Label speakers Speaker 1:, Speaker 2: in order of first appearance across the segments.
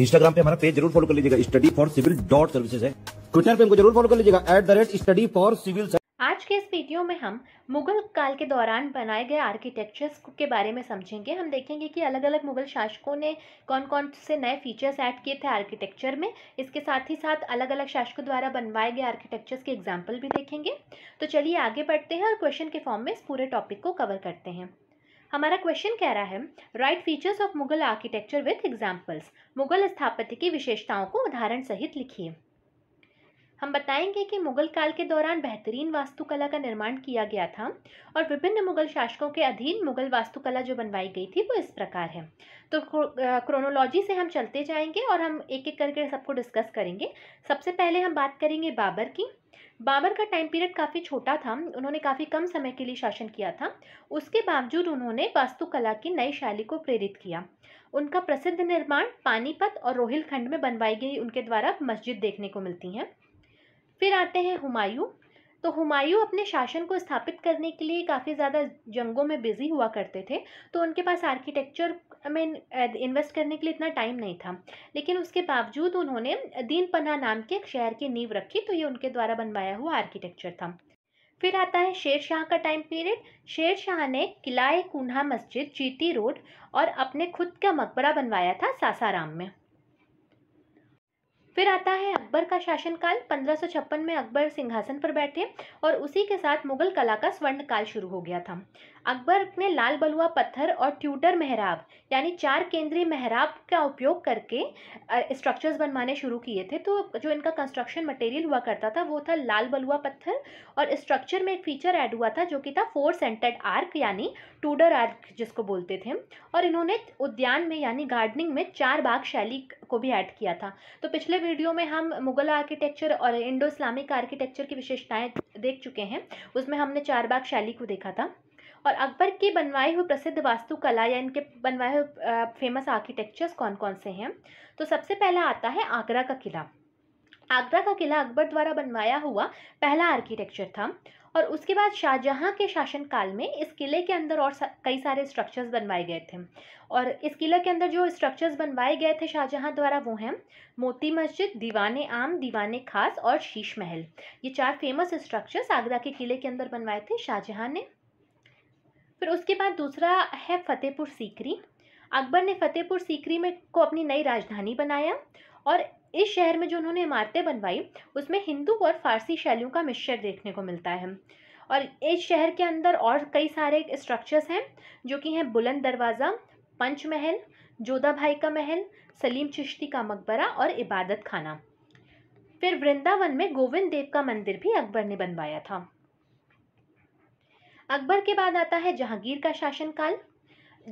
Speaker 1: Instagram पे हमारा page जरूर फॉलो कर लीजिएगा study for civil dot services है ट्विटर पे हमको जरूर फॉलो कर लीजिएगा at the rate study for civil आज के इस वीडियो में हम मुगल काल के दौरान बनाए गए आर्किटेक्चर्स के बारे में समझेंगे हम देखेंगे कि अलग अलग मुगल शासकों ने कौन कौन से नए फीचर्स ऐड किए थे आर्किटेक्चर में इसके साथ ही साथ अलग अलग शासकों द्वारा बनवाए गए आर्किटेक्चर्स के एग्जाम्पल भी देखेंगे तो चलिए आगे बढ़ते हैं और क्वेश्चन के फॉर्म में इस पूरे टॉपिक को कवर करते हैं हमारा क्वेश्चन कह रहा है write features of Mughal architecture with examples Mughal स्थापत्य की विशेषताओं को उदाहरण सहित लिखिए हम बताएंगे कि मुगल काल के दौरान बेहतरीन वास्तुकला का निर्माण किया गया था और विभिन्न मुगल शासकों के अधीन मुगल वास्तुकला जो बनवाई गई थी वो इस प्रकार है तो क्रोनोलॉजी से हम चलते जाएंगे और हम एक एक करके सबको डिस्कस करेंगे सबसे पहले हम बात करेंगे बाबर की बाबर का टाइम पीरियड काफ़ी छोटा था उन्होंने काफ़ी कम समय के लिए शासन किया था उसके बावजूद उन्होंने वास्तुकला की नई शैली को प्रेरित किया उनका प्रसिद्ध निर्माण पानीपत और रोहिलखंड में बनवाई गई उनके द्वारा मस्जिद देखने को मिलती हैं फिर आते हैं हुमायूं तो हुमायूं अपने शासन को स्थापित करने के लिए काफ़ी ज़्यादा जंगों में बिज़ी हुआ करते थे तो उनके पास आर्किटेक्चर में इन्वेस्ट करने के लिए इतना टाइम नहीं था लेकिन उसके बावजूद उन्होंने दीन पना नाम के एक शहर की नींव रखी तो ये उनके द्वारा बनवाया हुआ आर्किटेक्चर था फिर आता है शेर शाह का टाइम पीरियड शेर शाह ने किलाए कुन्हा मस्जिद चीटी रोड और अपने खुद का मकबरा बनवाया था सासाराम में फिर आता है अकबर का शासनकाल पंद्रह में अकबर सिंहासन पर बैठे और उसी के साथ मुगल कला का स्वर्ण काल शुरू हो गया था अकबर ने लाल बलुआ पत्थर और ट्यूटर मेहराब यानी चार केंद्रीय मेहराब का उपयोग करके स्ट्रक्चर्स बनवाने शुरू किए थे तो जो इनका कंस्ट्रक्शन मटेरियल हुआ करता था वो था लाल बलुआ पत्थर और स्ट्रक्चर में एक फीचर ऐड हुआ था जो कि था फोर सेंटेड आर्क यानी टूडर आर्क जिसको बोलते थे और इन्होंने उद्यान में यानी गार्डनिंग में चार बाग शैली को भी ऐड किया था तो पिछले वीडियो में हम मुगल आर्किटेक्चर और इंडो इस्लामिक आर्किटेक्चर की विशेषताएँ देख चुके हैं उसमें हमने चार बाग शैली को देखा था और अकबर के बनवाए हुए प्रसिद्ध वास्तुकला या इनके बनवाए हुए फेमस आर्किटेक्चर्स कौन कौन से हैं तो सबसे पहला आता है आगरा का किला आगरा का किला अकबर द्वारा बनवाया हुआ पहला आर्किटेक्चर था और उसके बाद शाहजहाँ के शासनकाल में इस किले के अंदर और सा, कई सारे स्ट्रक्चर्स बनवाए गए थे और इस किले के अंदर जो स्ट्रक्चर्स बनवाए गए थे शाहजहाँ द्वारा वो हैं मोती मस्जिद दीवान आम दीवान खास और शीश महल ये चार फेमस स्ट्रक्चर्स आगरा के किले के अंदर बनवाए थे शाहजहाँ ने फिर उसके बाद दूसरा है फतेहपुर सीकरी अकबर ने फतेहपुर सीकरी में को अपनी नई राजधानी बनाया और इस शहर में जो उन्होंने इमारतें बनवाई उसमें हिंदू और फारसी शैलियों का मिश्र देखने को मिलता है और इस शहर के अंदर और कई सारे स्ट्रक्चर्स हैं जो कि हैं बुलंद दरवाज़ा पंच महल जोधा भाई का महल सलीम चिश्ती का मकबरा और इबादत खाना फिर वृंदावन में गोविंद देव का मंदिर भी अकबर ने बनवाया था अकबर के बाद आता है जहांगीर का शासनकाल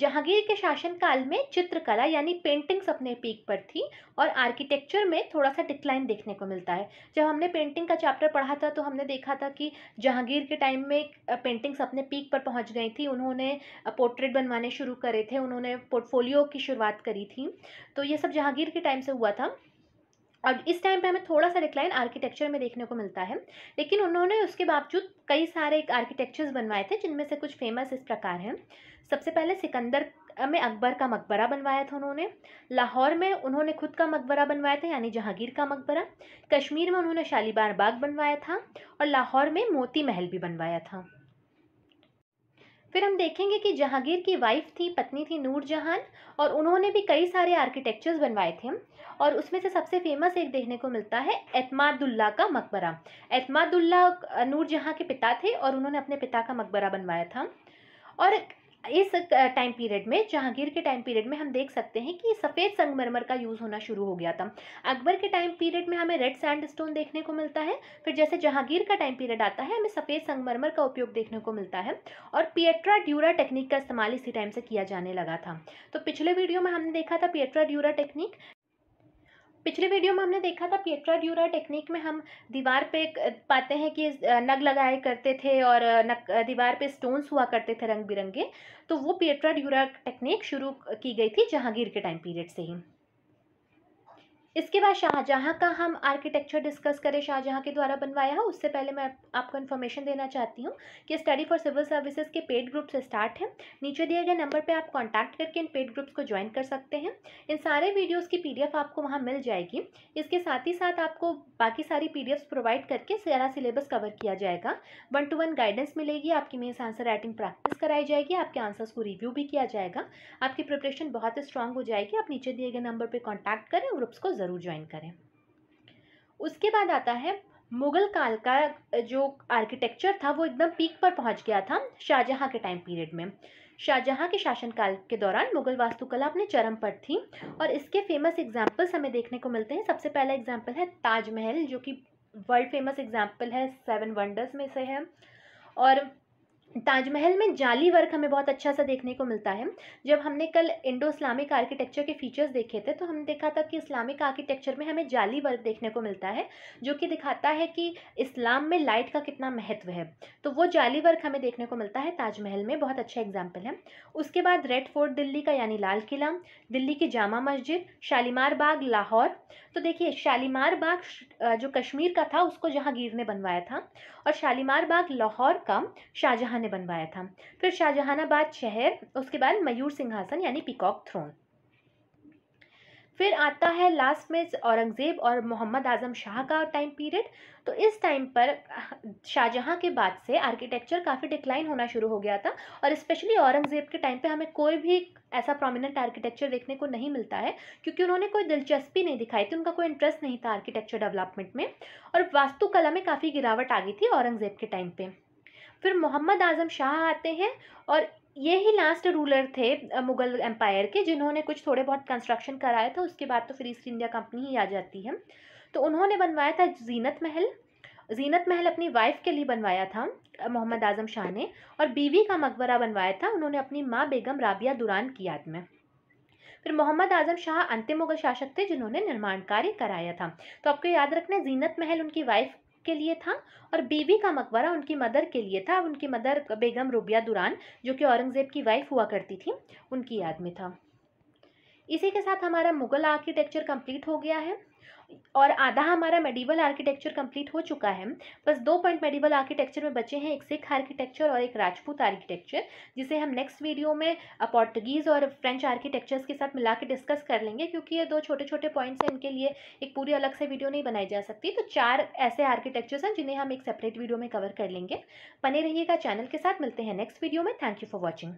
Speaker 1: जहांगीर के शासनकाल में चित्रकला यानी पेंटिंग्स अपने पीक पर थी और आर्किटेक्चर में थोड़ा सा डिक्लाइन देखने को मिलता है जब हमने पेंटिंग का चैप्टर पढ़ा था तो हमने देखा था कि जहांगीर के टाइम में पेंटिंग्स अपने पीक पर पहुंच गई थी उन्होंने पोर्ट्रेट बनवाने शुरू करे थे उन्होंने पोर्टफोलियो की शुरुआत करी थी तो ये सब जहांगीर के टाइम से हुआ था और इस टाइम पे हमें थोड़ा सा डिक्लाइन आर्किटेक्चर में देखने को मिलता है लेकिन उन्होंने उसके बावजूद कई सारे आर्किटेक्चर्स बनवाए थे जिनमें से कुछ फेमस इस प्रकार हैं सबसे पहले सिकंदर में अकबर का मकबरा बनवाया था उन्होंने लाहौर में उन्होंने खुद का मकबरा बनवाया था यानी जहांगीर का मकबरा कश्मीर में उन्होंने शालीबार बाग बनवाया था और लाहौर में मोती महल भी बनवाया था फिर हम देखेंगे कि जहांगीर की वाइफ थी पत्नी थी नूर जहान और उन्होंने भी कई सारे आर्किटेक्चर्स बनवाए थे और उसमें से सबसे फेमस एक देखने को मिलता है एतमादुल्ला का मकबरा एतमादुल्ला नूर जहाँ के पिता थे और उन्होंने अपने पिता का मकबरा बनवाया था और इस टाइम पीरियड में जहांगीर के टाइम पीरियड में हम देख सकते हैं कि सफ़ेद संगमरमर का यूज़ होना शुरू हो गया था अकबर के टाइम पीरियड में हमें रेड सैंड स्टोन देखने को मिलता है फिर जैसे जहांगीर का टाइम पीरियड आता है हमें सफ़ेद संगमरमर का उपयोग देखने को मिलता है और पिएट्रा ड्यूरा टेक्निक का इस्तेमाल इसी टाइम से किया जाने लगा था तो पिछले वीडियो में हमने देखा था पिएट्रा ड्यूरा टेक्निक पिछले वीडियो में हमने देखा था पेट्रा ड्यूरा टेक्निक में हम दीवार पे पाते हैं कि नग लगाए करते थे और नग दीवार पे स्टोन्स हुआ करते थे रंग बिरंगे तो वो पेट्रा ड्यूरा टेक्निक शुरू की गई थी जहांगीर के टाइम पीरियड से ही इसके बाद शाहजहाँ का हम आर्किटेक्चर डिस्कस करें शाहजहाँ के द्वारा बनवाया है उससे पहले मैं आपको इन्फॉर्मेशन देना चाहती हूँ कि स्टडी फॉर सिविल सर्विसेज के पेड ग्रुप से स्टार्ट है नीचे दिए गए नंबर पे आप कांटेक्ट करके इन पेड ग्रुप्स को ज्वाइन कर सकते हैं इन सारे वीडियोज़ की पी आपको वहाँ मिल जाएगी इसके साथ ही साथ आपको बाकी सारी पी प्रोवाइड करके सारा सिलेबस कवर किया जाएगा वन टू वन गाइडेंस मिलेगी आपकी मेन्स आंसर राइटिंग प्रैक्टिस कराई जाएगी आपके आंसर्स को रिव्यू भी किया जाएगा आपकी प्रिपरेशन बहुत स्ट्रांग हो जाएगी आप नीचे दिए गए नंबर पर कॉन्टैक्ट करें ग्रुप्स को ज़रूर ज्वाइन करें उसके बाद आता है मुग़ल काल का जो आर्किटेक्चर था वो एकदम पीक पर पहुंच गया था शाहजहां के टाइम पीरियड में शाहजहां के शासनकाल के दौरान मुग़ल वास्तुकला अपने चरम पर थी और इसके फेमस एग्जाम्पल्स हमें देखने को मिलते हैं सबसे पहला एग्जाम्पल है ताजमहल जो कि वर्ल्ड फेमस एग्जाम्पल है सेवन वंडर्स में से है और ताजमहल में जाली वर्क हमें बहुत अच्छा सा देखने को मिलता है जब हमने कल इंडो इस्लामिक आर्किटेक्चर के फीचर्स देखे थे तो हमने देखा था कि इस्लामिक आर्किटेक्चर में हमें जाली वर्क देखने को मिलता है जो कि दिखाता है कि इस्लाम में लाइट का कितना महत्व है तो वो जाली वर्क हमें देखने को मिलता है ताजमहल में बहुत अच्छा एग्जाम्पल है उसके बाद रेड फोर्ट दिल्ली का यानी लाल किला दिल्ली की जामा मस्जिद शालीमार बाग लाहौर तो देखिए शालीमार बाग जो कश्मीर का था उसको जहाँगीर ने बनवाया था और शालीमार बाग लाहौर का शाहजहां ने बनवाया था फिर शाहजहानाबाद शहर उसके बाद मयूर सिंहासन यानी पिकॉक थ्रोन फिर आता है लास्ट में औरंगज़ेब और मोहम्मद आज़म शाह का टाइम पीरियड तो इस टाइम पर शाहजहाँ के बाद से आर्किटेक्चर काफ़ी डिक्लाइन होना शुरू हो गया था और स्पेशली औरंगज़ेब के टाइम पे हमें कोई भी ऐसा प्रोमिनेंट आर्किटेक्चर देखने को नहीं मिलता है क्योंकि उन्होंने कोई दिलचस्पी नहीं दिखाई थी उनका कोई इंटरेस्ट नहीं था आर्किटेक्चर डेवलपमेंट में और वास्तुकला में काफ़ी गिरावट आ गई थी औरंगज़ेब के टाइम पर फिर मोहम्मद आज़म शाह आते हैं और ये ही लास्ट रूलर थे मुगल एम्पायर के जिन्होंने कुछ थोड़े बहुत कंस्ट्रक्शन कराया था उसके बाद तो फिर ईस्ट इंडिया कंपनी ही आ जाती है तो उन्होंने बनवाया था जीनत महल जीनत महल अपनी वाइफ के लिए बनवाया था मोहम्मद आजम शाह ने और बीवी का मकबरा बनवाया था उन्होंने अपनी माँ बेगम राबिया दुरान की याद में फिर मोहम्मद आजम शाह अंतिम मुगल शासक थे जिन्होंने निर्माण कार्य कराया था तो आपको याद रखना जीनत महल उनकी वाइफ के लिए था और बीवी का मकबरा उनकी मदर के लिए था उनकी मदर बेगम रुबिया दुरान जो कि औरंगज़ेब की वाइफ हुआ करती थी उनकी याद में था इसी के साथ हमारा मुगल आर्किटेक्चर कंप्लीट हो गया है और आधा हमारा मेडिवल आर्किटेक्चर कंप्लीट हो चुका है बस दो पॉइंट मेडिवल आर्किटेक्चर में बचे हैं एक सिख आर्किटेक्चर और एक राजपूत आर्किटेक्चर जिसे हम नेक्स्ट वीडियो में पोर्टुगीज़ और फ्रेंच आर्किटेक्चर्स के साथ मिला के डिस्कस कर लेंगे क्योंकि ये दो छोटे छोटे पॉइंट्स हैं इनके लिए एक पूरी अलग से वीडियो नहीं बनाई जा सकती तो चार ऐसे आर्किटेक्चर्स हैं जिन्हें हम एक सेपरेट वीडियो में कवर कर लेंगे बने रहिएगा चैनल के साथ मिलते हैं नेक्स्ट वीडियो में थैंक यू फॉर वॉचिंग